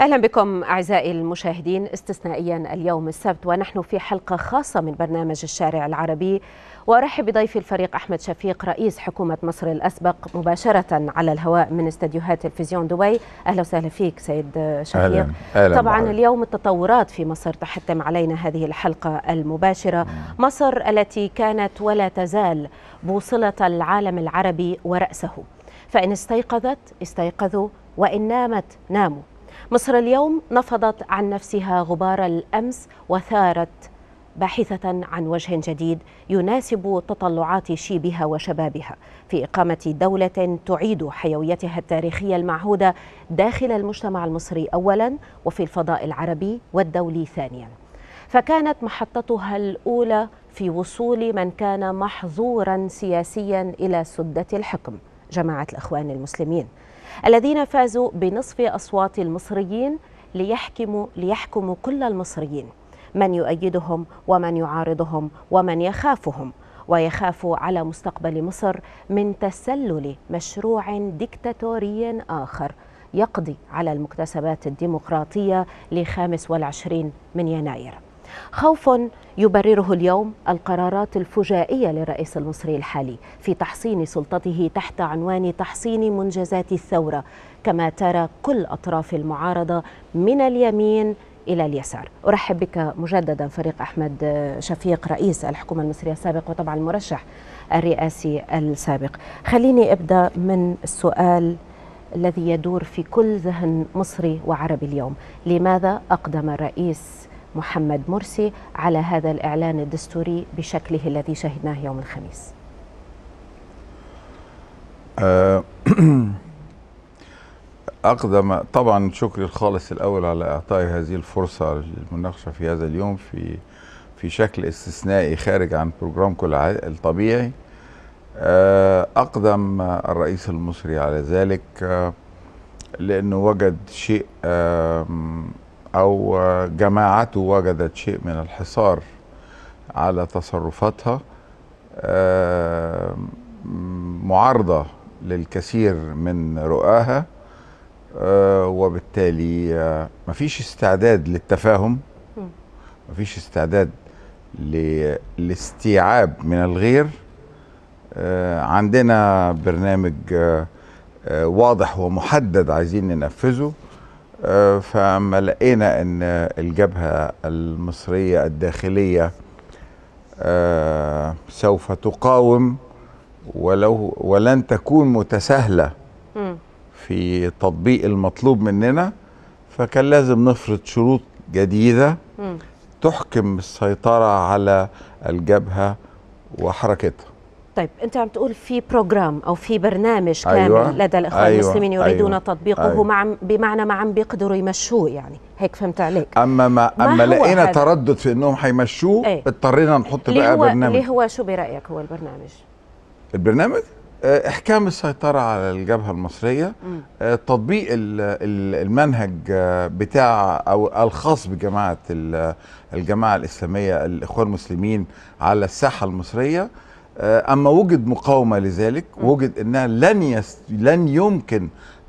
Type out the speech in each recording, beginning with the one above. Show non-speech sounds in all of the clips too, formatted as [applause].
اهلا بكم اعزائي المشاهدين استثنائيا اليوم السبت ونحن في حلقه خاصه من برنامج الشارع العربي وارحب بضيفي الفريق احمد شفيق رئيس حكومه مصر الاسبق مباشره على الهواء من استديوهات تلفزيون دبي اهلا وسهلا فيك سيد شفيق أهلا. أهلا طبعا معك. اليوم التطورات في مصر تحتم علينا هذه الحلقه المباشره مصر التي كانت ولا تزال بوصله العالم العربي وراسه فان استيقظت استيقظوا وان نامت ناموا مصر اليوم نفضت عن نفسها غبار الأمس وثارت باحثة عن وجه جديد يناسب تطلعات شيبها وشبابها في إقامة دولة تعيد حيويتها التاريخية المعهودة داخل المجتمع المصري أولا وفي الفضاء العربي والدولي ثانيا فكانت محطتها الأولى في وصول من كان محظورا سياسيا إلى سدة الحكم جماعة الإخوان المسلمين الذين فازوا بنصف أصوات المصريين ليحكموا ليحكموا كل المصريين من يؤيدهم ومن يعارضهم ومن يخافهم ويخاف على مستقبل مصر من تسلل مشروع ديكتاتوري آخر يقضي على المكتسبات الديمقراطية لخامس والعشرين من يناير خوف يبرره اليوم القرارات الفجائية للرئيس المصري الحالي في تحصين سلطته تحت عنوان تحصين منجزات الثورة كما ترى كل أطراف المعارضة من اليمين إلى اليسار أرحب بك مجددا فريق أحمد شفيق رئيس الحكومة المصرية السابق وطبعا المرشح الرئاسي السابق خليني أبدأ من السؤال الذي يدور في كل ذهن مصري وعربي اليوم لماذا أقدم الرئيس محمد مرسي على هذا الإعلان الدستوري بشكله الذي شهدناه يوم الخميس آه، [clears throat] أقدم طبعا شكري الخالص الأول على إعطائي هذه الفرصة للمناقشة في هذا اليوم في في شكل استثنائي خارج عن بروجرامكم الطبيعي آه، أقدم الرئيس المصري على ذلك آه، لأنه وجد شيء أو جماعته وجدت شيء من الحصار على تصرفاتها آه، معارضة للكثير من رؤاها آه، وبالتالي آه، مفيش استعداد للتفاهم مفيش استعداد للاستيعاب من الغير عندنا برنامج واضح ومحدد عايزين ننفذه آه، فما لقينا ان الجبهه المصريه الداخليه آه، سوف تقاوم ولو ولن تكون متساهله في تطبيق المطلوب مننا فكان لازم نفرض شروط جديده تحكم السيطره على الجبهه وحركتها طيب انت عم تقول في بروجرام او في برنامج كامل أيوة لدى الاخوان أيوة المسلمين يريدون أيوة تطبيقه أيوة مع بمعنى ما عم بيقدروا يمشوه يعني هيك فهمت عليك اما ما, ما اما لقينا هذا. تردد في انهم حيمشوه ايه؟ اضطرينا نحط بقى هو برنامج ليه هو شو برايك هو البرنامج البرنامج آه، احكام السيطره على الجبهه المصريه آه، تطبيق المنهج آه، بتاع او الخاص بجماعه الجماعه الاسلاميه الاخوان المسلمين على الساحه المصريه آه، اما وجد مقاومه لذلك وجد انها لن يست... لن يمكن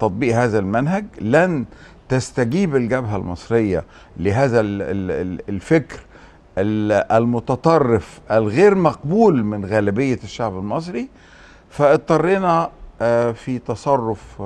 تطبيق هذا المنهج لن تستجيب الجبهه المصريه لهذا الفكر المتطرف الغير مقبول من غالبيه الشعب المصري فاضطرينا آه، في تصرف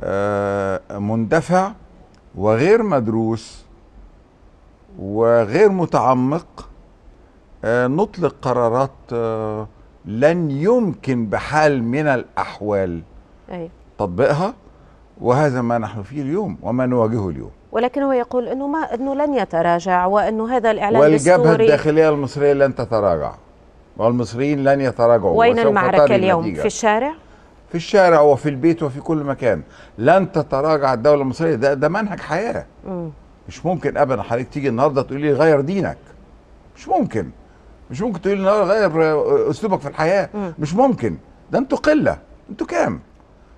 آه، مندفع وغير مدروس وغير متعمق آه، نطلق قرارات آه، لن يمكن بحال من الأحوال ايوه تطبيقها وهذا ما نحن فيه اليوم وما نواجهه اليوم ولكن هو يقول انه ما انه لن يتراجع وانه هذا الاعلان والجبهه الداخليه المصريه لن تتراجع والمصريين لن يتراجعوا وين المعركه اليوم النتيجة. في الشارع في الشارع وفي البيت وفي كل مكان لن تتراجع الدوله المصريه ده ده منهج حياه م. مش ممكن ابدا حضرتك تيجي النهارده تقولي غير دينك مش ممكن مش ممكن تقول لي غير آه، اسلوبك في الحياه مم. مش ممكن ده انتوا قله انتوا كام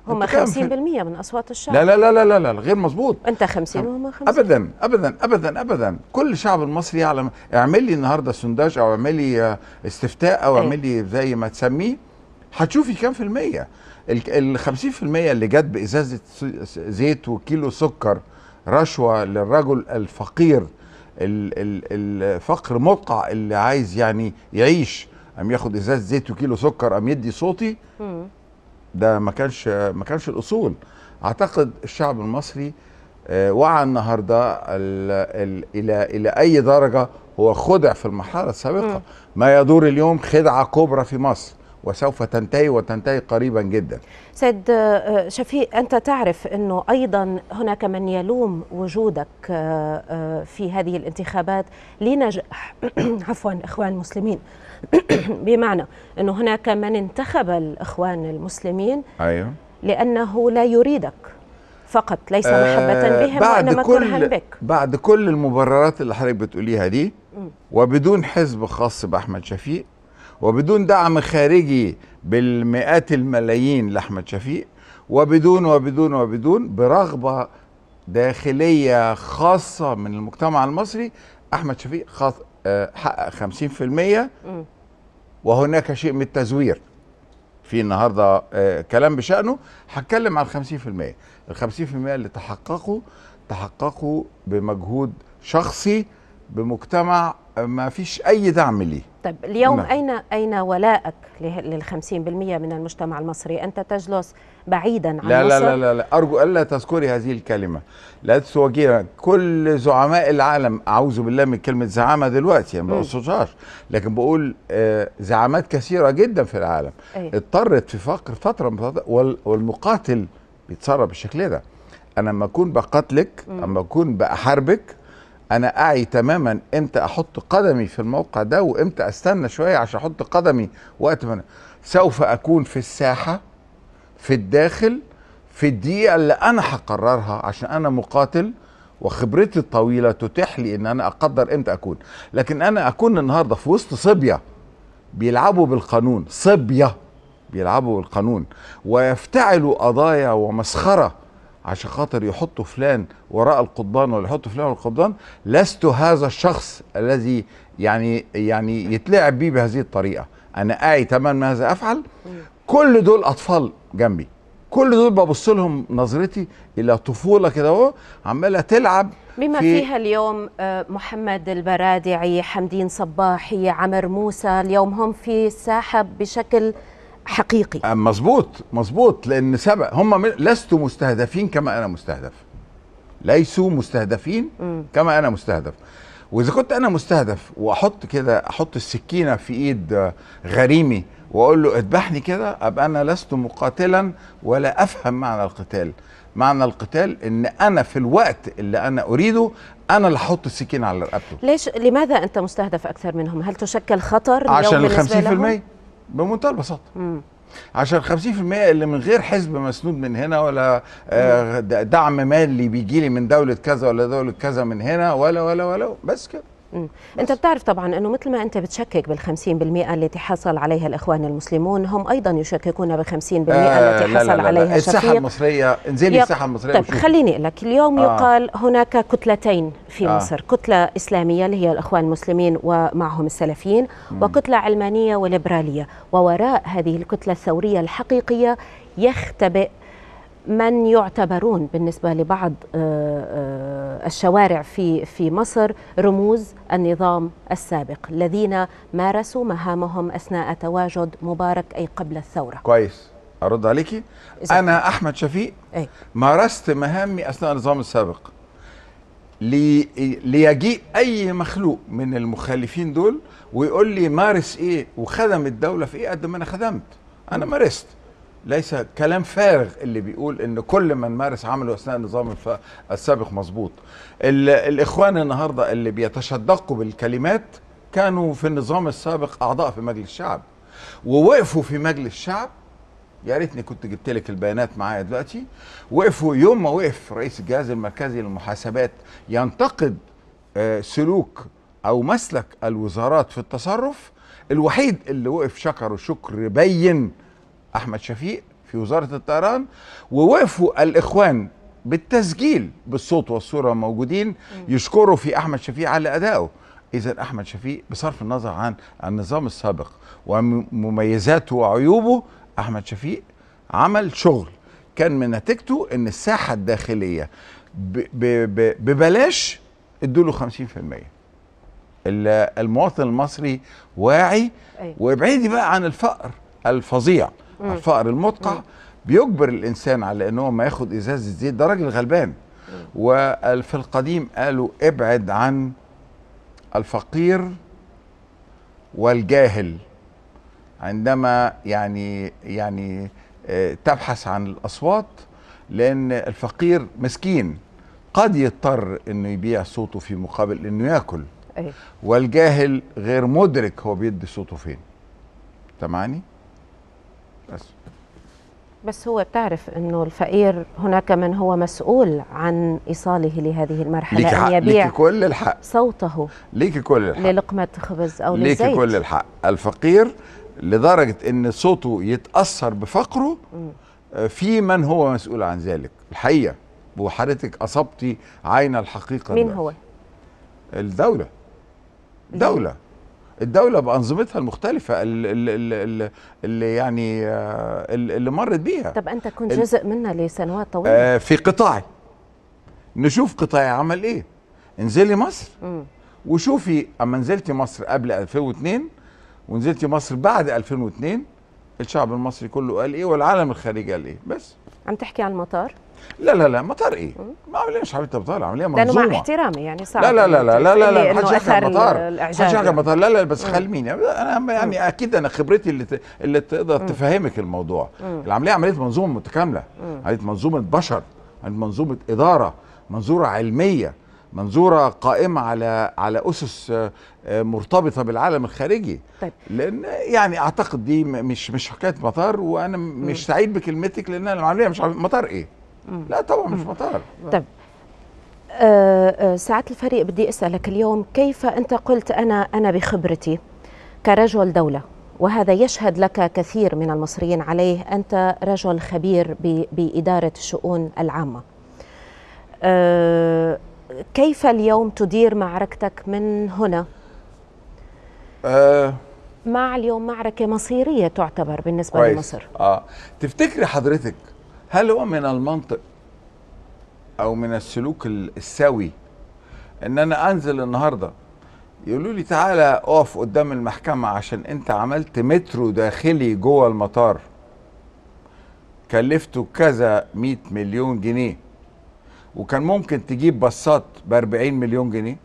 هم 50% في... من اصوات الشعب لا لا لا لا لا, لا غير مظبوط انت 50 وهم 50 ابدا ابدا ابدا ابدا كل الشعب المصري يعلم اعمل لي النهارده سنداج او اعمل لي آه، استفتاء او اعمل لي إيه؟ زي ما تسميه هتشوفي كام في الميه ال 50% اللي جت بازازه زيت وكيلو سكر رشوه للرجل الفقير الفقر مقع اللي عايز يعني يعيش قام ياخد ازاز زيت وكيلو سكر قام يدي صوتي ده ما كانش ما كانش الاصول اعتقد الشعب المصري آه، وعى النهارده الى الى اي درجه هو خدع في المرحله السابقه ما يدور اليوم خدعه كبرى في مصر وسوف تنتهي وتنتهي قريبا جدا سيد آه، شفيق أنت تعرف أنه أيضا هناك من يلوم وجودك آه، آه، في هذه الانتخابات لنجاح [clears throat] عفوا إخوان المسلمين [clears throat] بمعنى أنه هناك من انتخب الإخوان المسلمين أيوه لأنه لا يريدك فقط ليس محبة بهم بعد وإنما كل كرها بك بعد كل المبررات اللي حضرتك بتقوليها دي وبدون حزب خاص بأحمد شفيق وبدون دعم خارجي بالمئات الملايين لاحمد شفيق وبدون وبدون وبدون برغبه داخليه خاصه من المجتمع المصري احمد شفيق خاص آه، حقق 50% وهناك شيء من التزوير في النهارده آه، كلام بشأنه هتكلم عن 50% ال 50% اللي تحققوا تحققوا بمجهود شخصي بمجتمع ما فيش اي دعم ليه طيب اليوم نعم. أين أين ولائك لل 50% من المجتمع المصري؟ أنت تجلس بعيدا عن لا مصر لا لا لا أرجو ألا تذكري هذه الكلمة لا تسوقيها كل زعماء العالم أعوذ بالله من كلمة زعامة دلوقتي يعني ما بقصدهاش لكن بقول آه، زعامات كثيرة جدا في العالم أي. اضطرت في فقر فترة والمقاتل بيتصرف بالشكل ده أنا لما أكون بقاتلك أما أكون بحاربك انا اعي تماما امتى احط قدمي في الموقع ده وامتى استنى شويه عشان احط قدمي وقت ما أنا. سوف اكون في الساحه في الداخل في الدقيقه اللي انا هقررها عشان انا مقاتل وخبرتي الطويله تتيح لي ان انا اقدر امتى اكون لكن انا اكون النهارده في وسط صبيه بيلعبوا بالقانون صبيه بيلعبوا بالقانون ويفتعلوا قضايا ومسخره عشان خاطر يحطوا فلان وراء القضبان ولا يحطوا فلان وراء القضبان لست هذا الشخص الذي يعني يعني يتلعب بيه بهذه الطريقه انا اعي تمام ماذا افعل كل دول اطفال جنبي كل دول ببص لهم نظرتي الى طفوله كده اهو عماله تلعب بما في فيها اليوم آه، محمد البرادعي حمدين صباحي عمر موسى اليوم هم في الساحه بشكل حقيقي مظبوط مظبوط لان سبق هم لستوا مستهدفين كما انا مستهدف ليسوا مستهدفين م. كما انا مستهدف واذا كنت انا مستهدف واحط كده احط السكينه في ايد غريمي واقول له اذبحني كده ابقى انا لست مقاتلا ولا افهم معنى القتال معنى القتال ان انا في الوقت اللي انا اريده انا اللي احط السكين على رقبته ليش لماذا انت مستهدف اكثر منهم هل تشكل خطر عشان ال 50% بمنتهى البساطه عشان 50% اللي من غير حزب مسنود من هنا ولا آه، دعم مالي بيجي لي من دوله كذا ولا دوله كذا من هنا ولا ولا ولا بس كده مم. انت بتعرف طبعا انه مثل ما انت بتشكك بال50% التي حصل عليها الاخوان المسلمون هم ايضا يشككون ب50% آه، التي لا حصل لا لا عليها لا. شفيق الساحه المصريه انزلي يق... الساحه المصريه طيب خليني اقول لك اليوم آه. يقال هناك كتلتين في آه. مصر كتله اسلاميه اللي هي الاخوان المسلمين ومعهم السلفيين مم. وكتله علمانيه وليبراليه ووراء هذه الكتله الثوريه الحقيقيه يختبئ من يعتبرون بالنسبه لبعض آه، آه، الشوارع في في مصر رموز النظام السابق الذين مارسوا مهامهم اثناء تواجد مبارك اي قبل الثوره كويس ارد عليكي انا احمد شفيق أي. مارست مهامي اثناء النظام السابق لي ليجيء اي مخلوق من المخالفين دول ويقول لي مارس ايه وخدم الدوله في ايه قد ما انا خدمت انا مارست ليس كلام فارغ اللي بيقول ان كل من مارس عمله اثناء النظام السابق مظبوط الاخوان النهارده اللي بيتشدقوا بالكلمات كانوا في النظام السابق اعضاء في مجلس الشعب ووقفوا في مجلس الشعب يا ريتني كنت جبت لك البيانات معايا دلوقتي وقفوا يوم ما وقف رئيس الجهاز المركزي للمحاسبات ينتقد آه، سلوك او مسلك الوزارات في التصرف الوحيد اللي وقف شكره شكر بين احمد شفيق في وزاره الطيران ووقفوا الاخوان بالتسجيل بالصوت والصوره موجودين يشكروا في احمد شفيق على ادائه اذا احمد شفيق بصرف النظر عن النظام السابق ومميزاته وعيوبه احمد شفيق عمل شغل كان من نتيجته ان الساحه الداخليه ببلاش ادوا له 50% المواطن المصري واعي أيوة. وابعدي بقى عن الفقر الفظيع على الفقر المدقع بيجبر الانسان على ان هو ما ياخد ازازه زيت ده راجل غلبان وفي القديم قالوا ابعد عن الفقير والجاهل عندما يعني يعني آه، تبحث عن الاصوات لان الفقير مسكين قد يضطر انه يبيع صوته في مقابل انه ياكل إيه. والجاهل غير مدرك هو بيدي صوته فين تمعني؟ بس بس هو بتعرف انه الفقير هناك من هو مسؤول عن ايصاله لهذه المرحله ليك ان يبيع ليك كل الحق صوته ليك كل الحق للقمه خبز او ليك للزيت ليك كل الحق الفقير لدرجه ان صوته يتاثر بفقره آه، في من هو مسؤول عن ذلك الحقيقه وحضرتك اصبتي عين الحقيقه مين هو الدوله دوله الدوله بانظمتها المختلفه اللي, اللي يعني آه، اللي مرت بيها طب انت كنت جزء منها لسنوات طويله آه، في قطاعي نشوف قطاعي عمل ايه انزلي مصر وشوفي اما نزلتي مصر قبل 2002 ونزلتي مصر بعد 2002 الشعب المصري كله قال ايه والعالم الخارجي قال ايه بس عم تحكي عن المطار لا لا لا إيه؟ ما طارق ما عملناش إيه، حبيبتي بطالة عمليه منظومه لانه مع احترامي يعني صعب لا لا لا لا لا لا لا لا لا لا مطار لا لا مطار لا لا بس خلميني انا يعني اكيد انا خبرتي اللي اللي تقدر تفهمك الموضوع العمليه عمليه منظومه متكامله عمليه منظومه بشر منظومه اداره منظوره علميه منظوره قائمه على على اسس آه، آه، مرتبطه بالعالم الخارجي طيب. لان يعني اعتقد دي مش مش حكايه مطار وانا مش سعيد بكلمتك لان العمليه مش مطار ايه لا طبعا مش مطار طيب آه، آه، ساعات الفريق بدي اسالك اليوم كيف انت قلت انا انا بخبرتي كرجل دوله وهذا يشهد لك كثير من المصريين عليه انت رجل خبير باداره الشؤون العامه آه، كيف اليوم تدير معركتك من هنا أه مع اليوم معركه مصيريه تعتبر بالنسبه كويس. لمصر اه تفتكري حضرتك هل هو من المنطق او من السلوك السوي ان انا انزل النهارده يقولوا لي تعالى اقف قدام المحكمه عشان انت عملت مترو داخلي جوه المطار كلفته كذا 100 مليون جنيه وكان ممكن تجيب باصات ب 40 مليون جنيه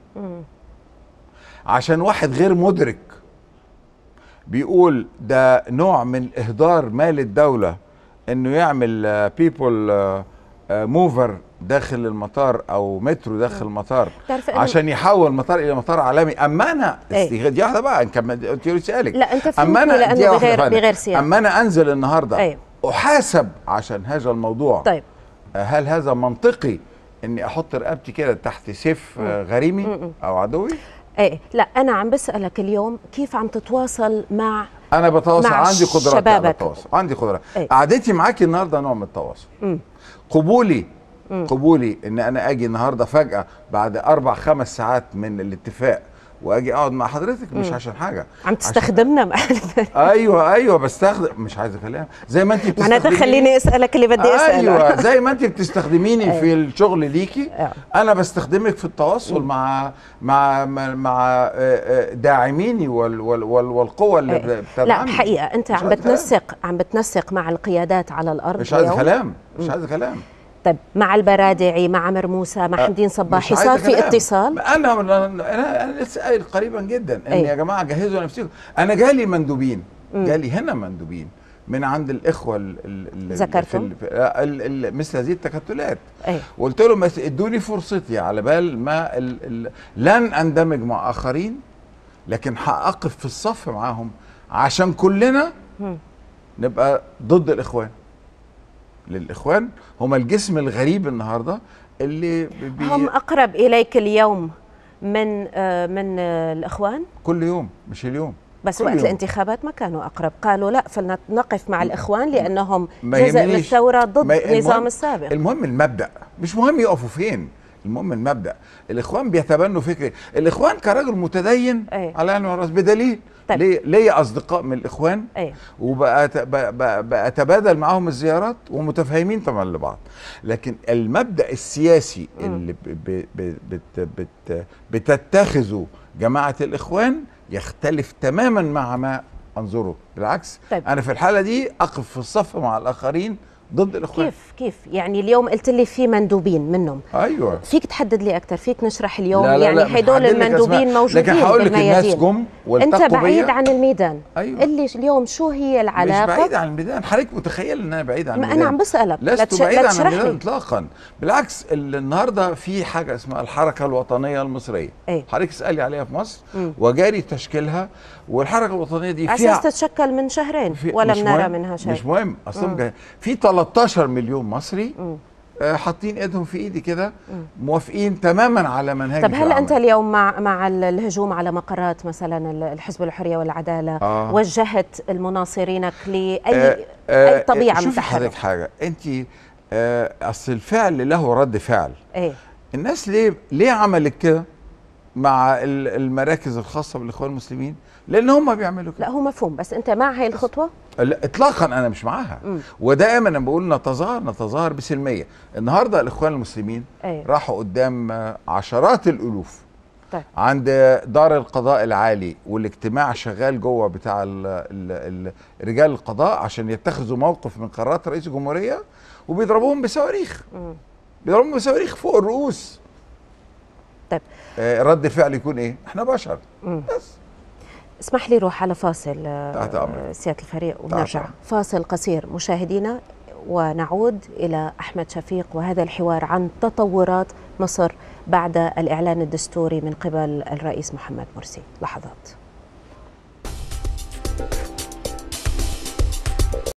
عشان واحد غير مدرك بيقول ده نوع من اهدار مال الدوله انه يعمل بيبول آه، موفر آه، آه، داخل المطار او مترو داخل المطار عشان يحول مطار الى مطار عالمي اما انا ايه؟ دي واحده بقى انت سؤالك لا انت اما انا بغير, بغير سياق اما انا انزل النهارده ايه؟ احاسب عشان هذا الموضوع طيب هل هذا منطقي اني احط رقبتي كده تحت سيف غريمي او عدوي؟ ايه لا انا عم بسالك اليوم كيف عم تتواصل مع انا بتواصل عندي قدرات على التواصل عندي قدرات ايه؟ قعدتي معاكي النهارده نوع من التواصل مم. قبولي مم. قبولي ان انا اجي النهارده فجاه بعد اربع خمس ساعات من الاتفاق واجي اقعد مع حضرتك مش عشان حاجه عم تستخدمنا [laughs] ايوه ايوه بستخدم مش عايز اكلمها زي ما انت بتستخدميني معناتها خليني اسالك اللي بدي اساله ايوه [laughs] زي ما انت بتستخدميني في أيوة. الشغل ليكي آه. انا بستخدمك في التواصل مع مع مع آه، آه، داعميني وال وال وال والقوى اللي إيه. بتدعمني لا حقيقه انت عم بتنسق عم بتنسق مع القيادات على الارض مش عايز كلام مش عايز كلام طيب مع البرادعي مع عمر موسى مع آه، حمدين صباحي صار في اتصال انا انا انا لسه قايل قريبا جدا ان أي. يا جماعه جهزوا نفسكم انا جالي مندوبين م. جالي هنا مندوبين من عند الاخوه اللي ذكرتم آه، مثل هذه التكتلات وقلت لهم بس ادوني فرصتي على بال ما الـ الـ لن اندمج مع اخرين لكن هقف في الصف معاهم عشان كلنا م. نبقى ضد الاخوان للاخوان هم الجسم الغريب النهارده اللي بي... هم اقرب اليك اليوم من آه، من آه، الاخوان كل يوم مش اليوم بس وقت يوم. الانتخابات ما كانوا اقرب قالوا لا فلنقف مع الاخوان لانهم جزء من الثوره ضد النظام السابق المهم المبدا مش مهم يقفوا فين المهم المبدا الاخوان بيتبنوا فكره الاخوان كرجل متدين ايه؟ على انه بدليل طيب. ليه ليا اصدقاء من الاخوان ايه؟ وبتبادل معاهم الزيارات ومتفاهمين طبعا لبعض لكن المبدا السياسي م. اللي بت بت بت بتتخذه جماعه الاخوان يختلف تماما مع ما انظره بالعكس طيب. انا في الحاله دي اقف في الصف مع الاخرين ضد الاخوان كيف كيف يعني اليوم قلت لي في مندوبين منهم ايوه فيك تحدد لي اكثر فيك نشرح اليوم لا لا يعني هدول المندوبين موجودين لكن هقول لك الناس جم انت بعيد عن الميدان أيوة. اللي اليوم شو هي العلاقه مش بعيد عن الميدان حضرتك متخيل ان انا بعيد عن الميدان انا عم بسالك لست لتش... بعيد عن الميدان اطلاقا بالعكس النهارده في حاجه اسمها الحركه الوطنيه المصريه ايه؟ حضرتك اسالي عليها في مصر مم. وجاري تشكيلها والحركه الوطنيه دي فيها اساس تتشكل من شهرين ولم نرى منها شيء مش مهم اصلا في 13 مليون مصري مم. آه، حاطين ايدهم في ايدي كده موافقين تماما على منهج طب هل العمل. انت اليوم مع مع الهجوم على مقرات مثلا الحزب الحريه والعداله آه. وجهت المناصرينك لاي آه آه اي آه، طبيعه من حضرتك حاجه انت آه اصل الفعل له رد فعل ايه الناس ليه ليه عملت كده مع المراكز الخاصه بالاخوان المسلمين لان هم بيعملوا كده لا هو مفهوم بس انت مع هاي الخطوه لا اطلاقا انا مش معاها ودائما انا بقول نتظاهر نتظاهر بسلميه النهارده الاخوان المسلمين أيوة. راحوا قدام عشرات الالوف طيب. عند دار القضاء العالي والاجتماع شغال جوه بتاع الـ الـ الـ رجال القضاء عشان يتخذوا موقف من قرارات رئيس الجمهوريه وبيضربوهم بصواريخ بيضربوهم بصواريخ فوق الرؤوس طيب آه رد الفعل يكون ايه؟ احنا بشر مم. بس اسمح لي روح على فاصل آه، آه، سيادة الفريق ونرجع فاصل قصير مشاهدينا ونعود إلى أحمد شفيق وهذا الحوار عن تطورات مصر بعد الإعلان الدستوري من قبل الرئيس محمد مرسي لحظات